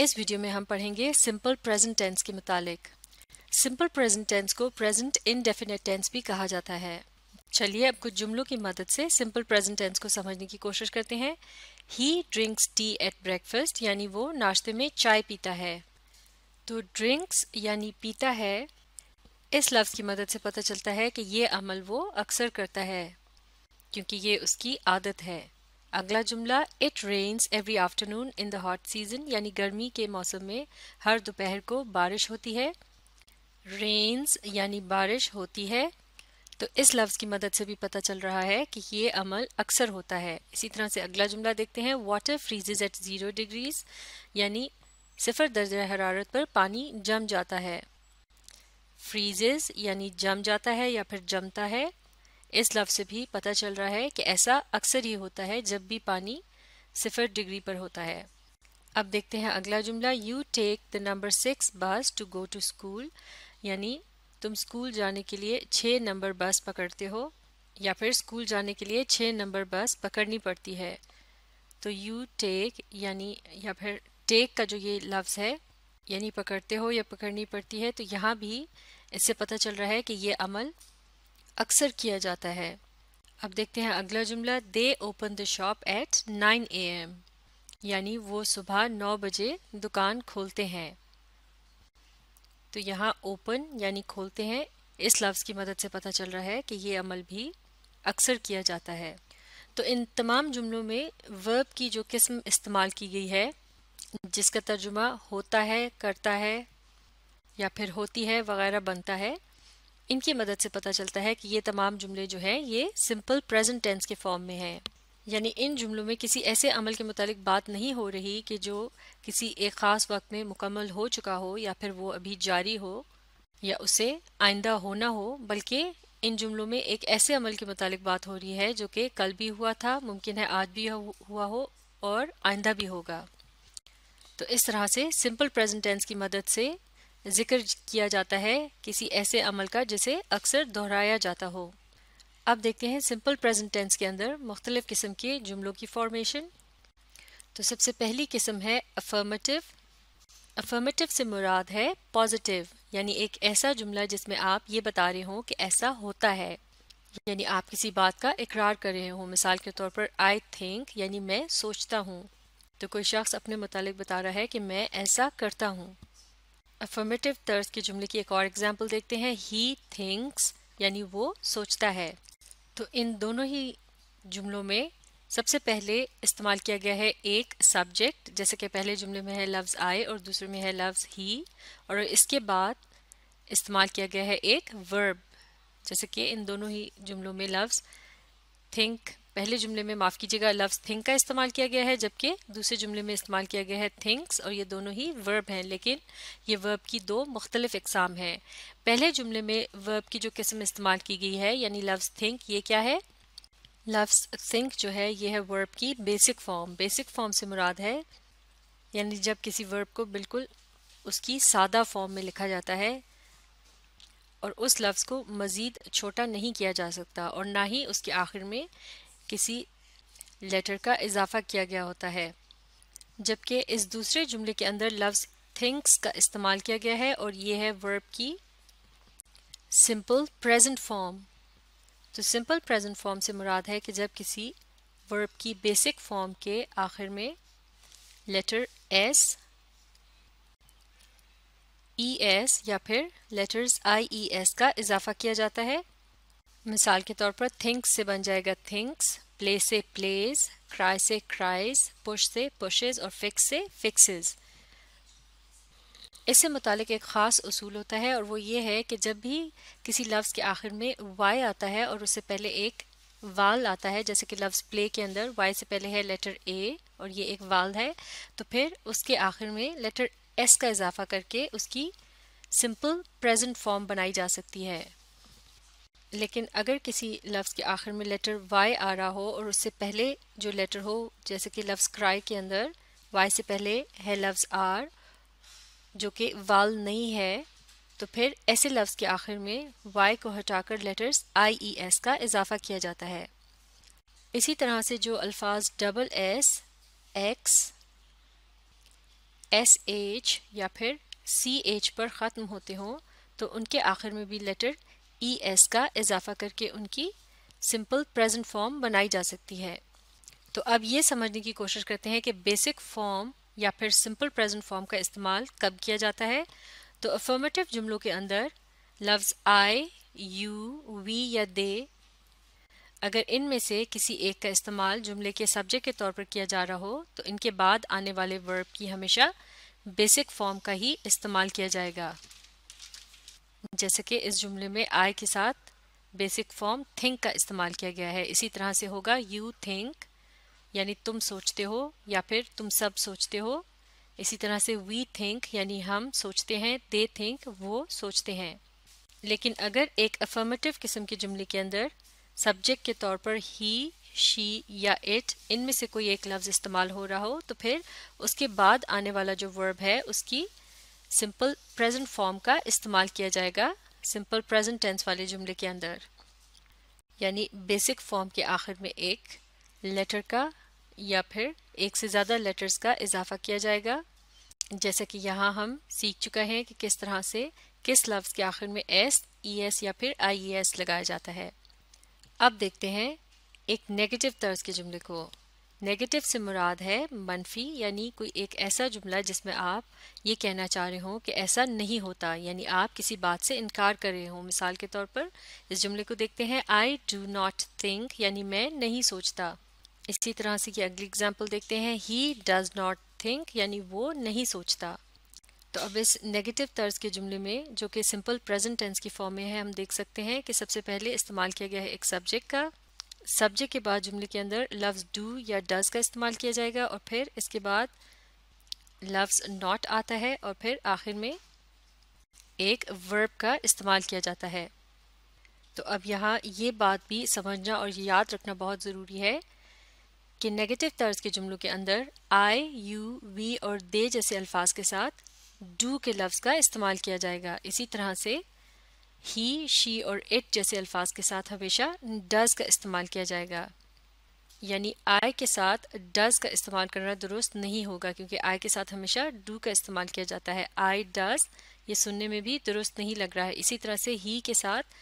इस वीडियो में हम पढ़ेंगे सिंपल प्रेजेंट टेंस के मुतालिक सिंपल प्रेजेंट टेंस को प्रेजेंट इनडेफिनेट टेंस भी कहा जाता है चलिए अब कुछ जुमलों की मदद से सिंपल प्रेजेंट टेंस को समझने की कोशिश करते हैं he drinks tea at breakfast यानी वो नाश्ते में चाय पीता है तो ड्रिंक्स यानी पीता है इस लफ्ज़ की मदद से पता चलता है कि ये अमल वो अक्सर करता है क्योंकि ये उसकी आदत है अगला जुमला it rains every afternoon in the hot season यानी गर्मी के मौसम में हर दोपहर को बारिश होती है रेन्स यानी बारिश होती है तो इस लफ्ज़ की मदद से भी पता चल रहा है कि ये अमल अक्सर होता है इसी तरह से अगला जुमला देखते हैं water freezes at zero degrees यानी सिफर दर्ज हरारत पर पानी जम जाता है फ्रीजेज यानी जम जाता है या फिर जमता है इस लफ्ज़ से भी पता चल रहा है कि ऐसा अक्सर ही होता है जब भी पानी सिफर डिग्री पर होता है अब देखते हैं अगला जुमला you take the number six bus to go to school यानी तुम स्कूल जाने के लिए छः नंबर बस पकड़ते हो या फिर स्कूल जाने के लिए छः नंबर बस पकड़नी पड़ती है तो यू टेक यानी या फिर टेक का जो ये लफ्ज़ है यानी पकड़ते हो या पकड़नी पड़ती है तो यहाँ भी इससे पता चल रहा है कि ये अमल अक्सर किया जाता है अब देखते हैं अगला जुमला they open the shop at nine A M यानी वो सुबह नौ बजे दुकान खोलते हैं तो यहाँ ओपन यानी खोलते हैं इस लफ्ज़ की मदद से पता चल रहा है कि ये अमल भी अक्सर किया जाता है तो इन तमाम जुमलों में वर्ब की जो किस्म इस्तेमाल की गई है जिसका तर्जुमा होता है करता है या फिर होती है वगैरह बनता है इनकी मदद से पता चलता है कि ये तमाम जुमले जो हैं ये सिंपल प्रेजेंट टेंस के फॉर्म में हैं यानी इन जुमलों में किसी ऐसे अमल के मुतालिक बात नहीं हो रही कि जो किसी एक ख़ास वक्त में मुकम्मल हो चुका हो या फिर वो अभी जारी हो या उसे आइंदा होना हो बल्कि इन जुमलों में एक ऐसे अमल के मुतालिक बात हो रही है जो कि कल भी हुआ था मुमकिन है आज भी हुआ हो और आइंदा भी होगा तो इस तरह से सिंपल प्रेजेंट टेंस की मदद से जिक्र किया जाता है किसी ऐसे अमल का जिसे अक्सर दोहराया जाता हो अब देखते हैं सिंपल प्रेजेंट टेंस के अंदर मुख्तलिफ़ किस्म के जुमलों की फॉर्मेशन तो सबसे पहली किस्म है अफर्मेटिव अफर्मेटिव से मुराद है पॉजिटिव यानी एक ऐसा जुमला जिसमें आप ये बता रहे हों कि ऐसा होता है यानी आप किसी बात का इकरार कर रहे हों मिसाल के तौर पर आई थिंक यानी मैं सोचता हूँ तो कोई शख्स अपने मुतालिक बता रहा है कि मैं ऐसा करता हूँ अफर्मेटिव तर्ज के जुमले की एक और एग्जाम्पल देखते हैं ही थिंक्स यानी वो सोचता है तो इन दोनों ही जुमलों में सबसे पहले इस्तेमाल किया गया है एक सब्जेक्ट जैसे कि पहले जुमले में है लफ्ज़ आए और दूसरे में है लफ्ज़ ही और इसके बाद इस्तेमाल किया गया है एक वर्ब जैसे कि इन दोनों ही जुमलों में लफ्ज़ थिंक पहले जुमले में माफ़ कीजिएगा लफ्ज़ थिंक का इस्तेमाल किया गया है जबकि दूसरे जुमले में इस्तेमाल किया गया है थिंक्स और ये दोनों ही वर्ब हैं लेकिन ये वर्ब की दो मुख्तलिफ अकसाम हैं पहले जुमले में वर्ब की जो किस्म इस्तेमाल की गई है यानी लफ्ज़ थिंक ये क्या है लफ्ज़ थिंक जो है ये है वर्ब की बेसिक फॉर्म बेसिक फॉर्म से मुराद है यानी जब किसी वर्ब को बिल्कुल उसकी सादा फॉर्म में लिखा जाता है और उस लफ्ज़ को मज़ीद छोटा नहीं किया जा सकता और ना ही उसके आखिर में किसी लेटर का इजाफा किया गया होता है जबकि इस दूसरे जुमले के अंदर लफ्ज़ थिंक्स का इस्तेमाल किया गया है और ये है वर्ब की सिंपल प्रेजेंट फॉर्म तो सिंपल प्रेजेंट फॉर्म से मुराद है कि जब किसी वर्ब की बेसिक फॉर्म के आखिर में लेटर एस ई एस या फिर लेटर्स आई ई एस का इजाफा किया जाता है मिसाल के तौर पर थिंक्स से बन जाएगा थिंक्स प्ले से प्लेज क्राई से क्राइज पुश से पुशेज और फिक्स से फिक्सेस इससे मुतालिक एक ख़ास असूल होता है और वो ये है कि जब भी किसी लफ्ज़ के आखिर में वाई आता है और उससे पहले एक वाल आता है जैसे कि लफ्ज़ प्ले के अंदर वाई से पहले है लेटर ए और ये एक वाल है तो फिर उसके आखिर में लेटर एस का इजाफा करके उसकी सिंपल प्रेजेंट फॉर्म बनाई जा सकती है लेकिन अगर किसी लफ्ज़ के आखिर में लेटर वाई आ रहा हो और उससे पहले जो लेटर हो जैसे कि लफ्ज़ क्राई के अंदर वाई से पहले है लफ्ज़ आर जो कि वाल नहीं है तो फिर ऐसे लफ्ज़ के आखिर में वाई को हटाकर लेटर्स आई ई एस का इजाफा किया जाता है इसी तरह से जो अल्फाज double S X S H या फिर सी एच पर ख़त्म होते हों तो उनके आखिर में भी लेटर ई e एस का इजाफा करके उनकी सिंपल प्रेजेंट फॉर्म बनाई जा सकती है तो अब ये समझने की कोशिश करते हैं कि बेसिक फॉर्म या फिर सिंपल प्रेजेंट फॉर्म का इस्तेमाल कब किया जाता है तो अफर्मेटिव जुमलों के अंदर लफ्ज़ आई यू वी या दे अगर इनमें से किसी एक का इस्तेमाल जुमले के सब्जेक्ट के तौर पर किया जा रहा हो तो इनके बाद आने वाले वर्ब की हमेशा बेसिक फॉर्म का ही इस्तेमाल किया जाएगा जैसे कि इस जुमले में आई के साथ बेसिक फॉर्म थिंक का इस्तेमाल किया गया है इसी तरह से होगा यू थिंक यानी तुम सोचते हो या फिर तुम सब सोचते हो इसी तरह से वी थिंक यानी हम सोचते हैं दे थिंक वो सोचते हैं लेकिन अगर एक अफर्मेटिव किस्म के जुमले के अंदर सब्जेक्ट के तौर पर ही शी या इट इनमें से कोई एक लफ्ज़ इस्तेमाल हो रहा हो तो फिर उसके बाद आने वाला जो वर्ब है उसकी सिंपल प्रेजेंट फॉर्म का इस्तेमाल किया जाएगा सिंपल प्रेजेंट टेंस वाले जुमले के अंदर यानी बेसिक फॉर्म के आखिर में एक लेटर का या फिर एक से ज़्यादा लेटर्स का इजाफा किया जाएगा जैसा कि यहाँ हम सीख चुका है कि किस तरह से किस लफ्ज़ के आखिर में एस ई एस या फिर आई ई एस लगाया जाता है अब देखते हैं एक नेगेटिव तर्ज के जुमले को नेगेटिव से मुराद है मनफी यानी कोई एक ऐसा जुमला जिसमें आप ये कहना चाह रहे हो कि ऐसा नहीं होता यानी आप किसी बात से इनकार कर रहे हो मिसाल के तौर पर इस जुमले को देखते हैं आई डू नॉट थिंक यानी मैं नहीं सोचता इसी तरह से ये अगली एग्जाम्पल देखते हैं ही डज नॉट थिंक यानी वो नहीं सोचता तो अब इस नेगेटिव तर्ज के जुमले में जो कि सिंपल प्रेजेंट टेंस की फॉर्म में है हम देख सकते हैं कि सबसे पहले इस्तेमाल किया गया है एक सब्जेक्ट का सब्जेक्ट के बाद जुमले के अंदर लफ्ज़ डू या डज का इस्तेमाल किया जाएगा और फिर इसके बाद लफ्ज़ नॉट आता है और फिर आखिर में एक वर्ब का इस्तेमाल किया जाता है तो अब यहाँ ये बात भी समझना और याद रखना बहुत ज़रूरी है कि नेगेटिव तर्ज के जुमलों के अंदर आई यू वी और दे जैसे अल्फाज के साथ डू के लफ्ज़ का इस्तेमाल किया जाएगा इसी तरह से ही शी और इट जैसे अल्फाज के साथ हमेशा डज का इस्तेमाल किया जाएगा यानी आय के साथ डज का इस्तेमाल करना दुरुस्त नहीं होगा क्योंकि आय के साथ हमेशा डू का इस्तेमाल किया जाता है आई डज ये सुनने में भी दुरुस्त नहीं लग रहा है इसी तरह से ही के साथ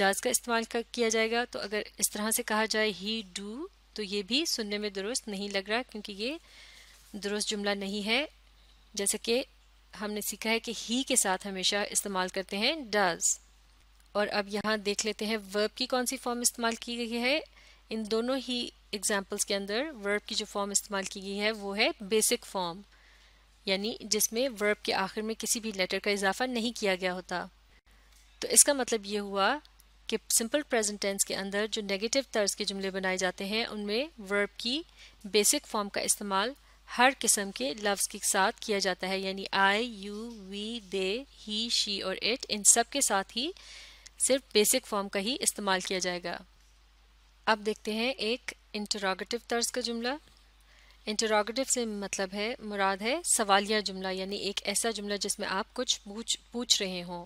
डज का इस्तेमाल किया जाएगा तो अगर इस तरह से कहा जाए ही डू तो ये भी सुनने में दुरुस्त नहीं लग रहा क्योंकि ये दुरुस्त जुमला नहीं है जैसे कि हमने सीखा है कि ही के साथ हमेशा इस्तेमाल करते हैं डज़ और अब यहाँ देख लेते हैं वर्ब की कौन सी फॉर्म इस्तेमाल की गई है इन दोनों ही एग्जाम्पल्स के अंदर वर्ब की जो फॉर्म इस्तेमाल की गई है वो है बेसिक फॉर्म यानी जिसमें वर्ब के आखिर में किसी भी लेटर का इजाफा नहीं किया गया होता तो इसका मतलब ये हुआ कि सिंपल प्रेजेंट टेंस के अंदर जो नेगेटिव तर्ज के जुमले बनाए जाते हैं उनमें वर्ब की बेसिक फॉर्म का इस्तेमाल हर किस्म के लफ्ज़ के साथ किया जाता है यानी I you we they he she और इट इन सब के साथ ही सिर्फ बेसिक फॉर्म का ही इस्तेमाल किया जाएगा अब देखते हैं एक इंटरोगेटिव तर्ज का जुमला इंटरोगेटिव से मतलब है मुराद है सवालिया जुमला यानी एक ऐसा जुमला जिसमें आप कुछ पूछ पूछ रहे हों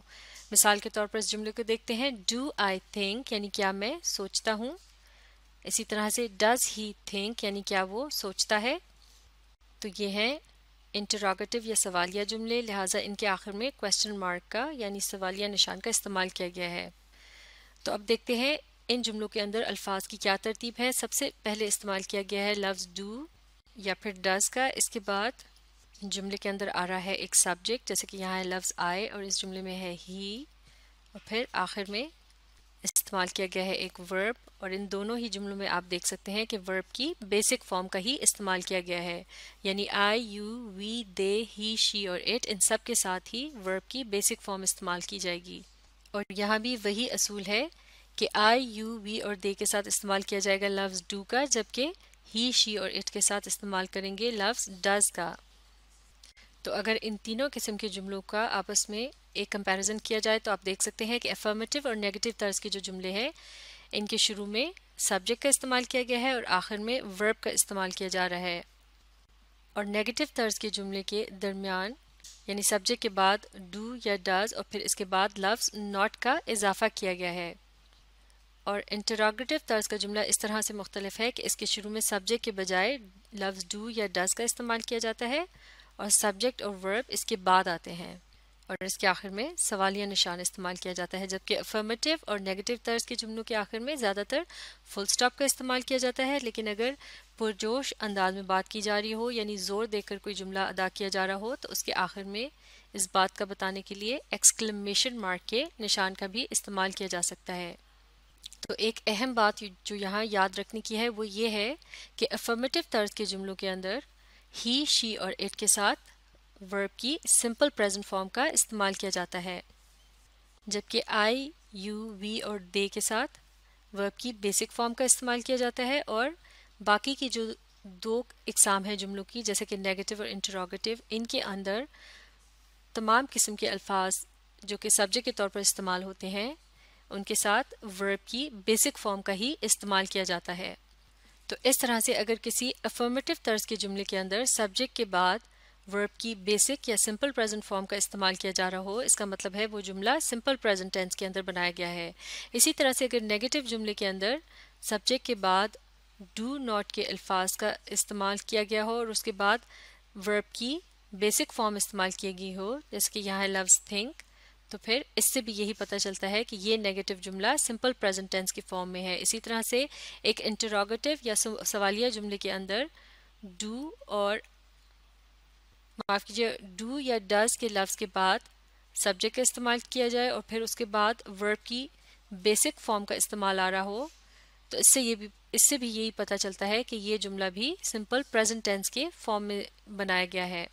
मिसाल के तौर पर इस जुमले को देखते हैं डू आई थिंक यानी क्या मैं सोचता हूँ इसी तरह से डज ही थिंक यानी क्या वो सोचता है तो ये हैं इंटरागेटिव या सवालिया जुमले लिहाजा इनके आखिर में क्वेश्चन मार्क का यानी सवालिया निशान का इस्तेमाल किया गया है तो अब देखते हैं इन जुमलों के अंदर अल्फाज की क्या तरतीब है सबसे पहले इस्तेमाल किया गया है लफ्ज़ डू या फिर डज का इसके बाद जुमले के अंदर आ रहा है एक सब्जेक्ट जैसे कि यहाँ है लफ्ज़ आए और इस जुमले में है ही और फिर आखिर में इस्तेमाल किया गया है एक वर्ब और इन दोनों ही जुमलों में आप देख सकते हैं कि वर्ब की बेसिक फॉर्म का ही इस्तेमाल किया गया है यानी I you we they he she और इट इन सब के साथ ही वर्ब की बेसिक फॉर्म इस्तेमाल की जाएगी और यहाँ भी वही असूल है कि आई यू वी और दे के साथ इस्तेमाल किया जाएगा लफ्ज़ डू का जबकि ही शी और इट के साथ इस्तेमाल करेंगे लफ्ज़ डज का तो अगर इन तीनों किस्म के जुमलों का आपस में एक कंपैरिजन किया जाए तो आप देख सकते हैं कि अफर्मेटिव और नेगेटिव तर्ज के जो जुमले हैं इनके शुरू में सब्जेक्ट का इस्तेमाल किया गया है और आखिर में वर्ब का इस्तेमाल किया जा रहा है और नेगेटिव तर्ज के जुमले के दरमियान यानी सब्जेक्ट के बाद डू या डज और फिर इसके बाद लफ्ज़ नॉट का इजाफा किया गया है और इंटरागेटिव तर्ज का जुमला इस तरह से मुख्तलिफ है कि इसके शुरू में सब्जेक्ट के बजाय लफ्ज़ डू या डज का इस्तेमाल किया जाता है और सब्जेक्ट और वर्ब इसके बाद आते हैं और इसके आखिर में सवालिया निशान इस्तेमाल किया जाता है जबकि अफर्मेटिव और नेगेटिव तर्ज के जुमलों के आखिर में ज़्यादातर फुल स्टॉप का इस्तेमाल किया जाता है लेकिन अगर पुरजोश अंदाज में बात की जा रही हो यानी ज़ोर देकर कोई जुमला अदा किया जा रहा हो तो उसके आखिर में इस बात का बताने के लिए एक्सक्लेमेशन मार्क के निशान का भी इस्तेमाल किया जा सकता है तो एक अहम बात जो यहाँ याद रखने की है वो ये है कि अफर्मेटिव तर्ज के जुमलों के अंदर ही शी और इट के साथ वर्ब की सिंपल प्रेजेंट फॉर्म का इस्तेमाल किया जाता है जबकि आई यू वी और दे के साथ वर्ब की बेसिक फॉर्म का इस्तेमाल किया जाता है और बाकी की जो दो इकसाम हैं जुमलों की जैसे कि नेगेटिव और इंटरोगेटिव इनके अंदर तमाम किस्म के अल्फाज जो कि सब्जेक्ट के तौर पर इस्तेमाल होते हैं उनके साथ वर्ब की बेसिक फॉर्म का ही इस्तेमाल किया जाता है तो इस तरह से अगर किसी अफर्मेटिव तर्ज के जुमले के अंदर सब्जेक्ट के बाद वर्ब की बेसिक या सिंपल प्रेजेंट फॉर्म का इस्तेमाल किया जा रहा हो इसका मतलब है वो जुमला सिंपल प्रेजेंट टेंस के अंदर बनाया गया है इसी तरह से अगर नेगेटिव जुमले के अंदर सब्जेक्ट के बाद डू नॉट के अल्फाज का इस्तेमाल किया गया हो और उसके बाद वर्ब की बेसिक फॉर्म इस्तेमाल की गई हो जैसे कि यहाँ है लव्स थिंक तो फिर इससे भी यही पता चलता है कि ये नेगेटिव जुमला सिंपल प्रेजेंट टेंस की फॉर्म में है इसी तरह से एक इंटरोगेटिव या सवालिया जुमले के अंदर डू और माफ़ कीजिए डू या डज के लफ्ज़ के बाद सब्जेक्ट का इस्तेमाल किया जाए और फिर उसके बाद वर्ब की बेसिक फॉर्म का इस्तेमाल आ रहा हो तो इससे ये भी इससे भी यही पता चलता है कि ये जुमला भी सिंपल प्रेजेंट टेंस के फॉर्म में बनाया गया है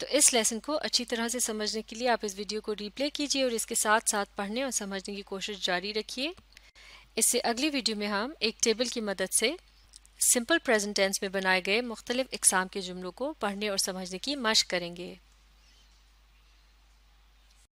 तो इस लेसन को अच्छी तरह से समझने के लिए आप इस वीडियो को रिप्ले कीजिए और इसके साथ साथ पढ़ने और समझने की कोशिश जारी रखिए इससे अगली वीडियो में हम एक टेबल की मदद से सिंपल प्रेजेंट टेंस में बनाए गए मुख्तलिफ इकसाम के जुमलों को पढ़ने और समझने की मश करेंगे